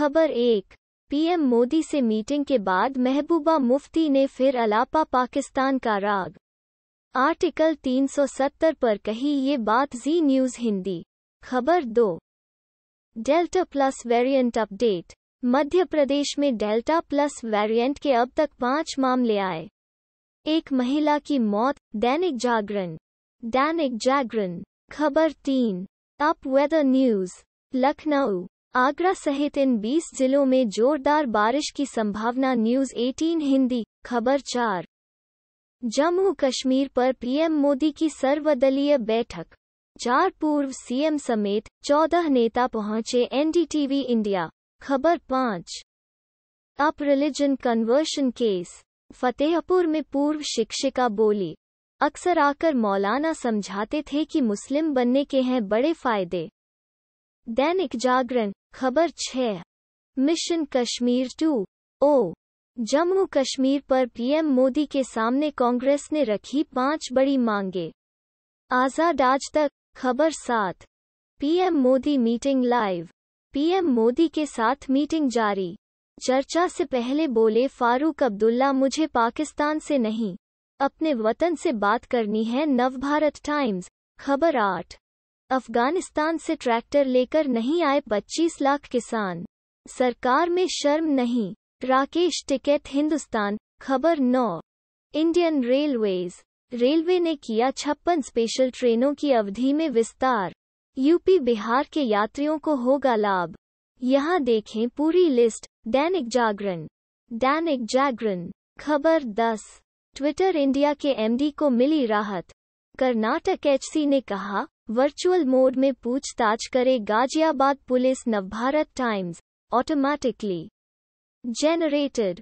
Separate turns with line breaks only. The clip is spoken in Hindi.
खबर एक पीएम मोदी से मीटिंग के बाद महबूबा मुफ्ती ने फिर अलापा पाकिस्तान का राग आर्टिकल 370 पर कही ये बात जी न्यूज हिंदी खबर दो delta plus variant update Madhya Pradesh में डेल्टा प्लस वेरिएंट के अब तक पांच मामले आए एक महिला की मौत दैनिक जागरण दैनिक जागरण खबर तीन UP weather news Lucknow Agra सहित इन 20 जिलों में जोरदार बारिश की संभावना न्यूज 18 हिंदी खबर चार जम्मू कश्मीर पर पीएम मोदी की सर्वदलीय बैठक चार पूर्व सीएम समेत चौदह नेता पहुंचे एनडीटीवी इंडिया खबर पाँच up religion conversion case Fatehpur में पूर्व शिक्षिका बोली अक्सर आकर मौलाना समझाते थे कि मुस्लिम बनने के हैं बड़े फायदे दैनिक जागरण खबर छः mission Kashmir two oh Jammu Kashmir पर पीएम मोदी के सामने कांग्रेस ने रखी पांच बड़ी मांगे आजाद आज तक खबर सात PM Modi meeting live PM Modi के साथ मीटिंग जारी चर्चा से पहले बोले फारूक अब्दुल्ला मुझे पाकिस्तान से नहीं अपने वतन से बात करनी है नवभारत टाइम्स खबर आठ अफगानिस्तान से ट्रैक्टर लेकर नहीं आए 25 लाख किसान सरकार में शर्म नहीं राकेश टिकेट हिंदुस्तान खबर नौ इंडियन रेलवेज रेलवे ने किया छप्पन स्पेशल ट्रेनों की अवधि में विस्तार यूपी बिहार के यात्रियों को होगा लाभ यहाँ देखें पूरी लिस्ट दैनिक जागरण दैनिक जागरण खबर 10 ट्विटर इंडिया के एमडी को मिली राहत कर्नाटक एचसी ने कहा वर्चुअल मोड में पूछताछ करे Ghaziabad police Navbharat Times automatically generated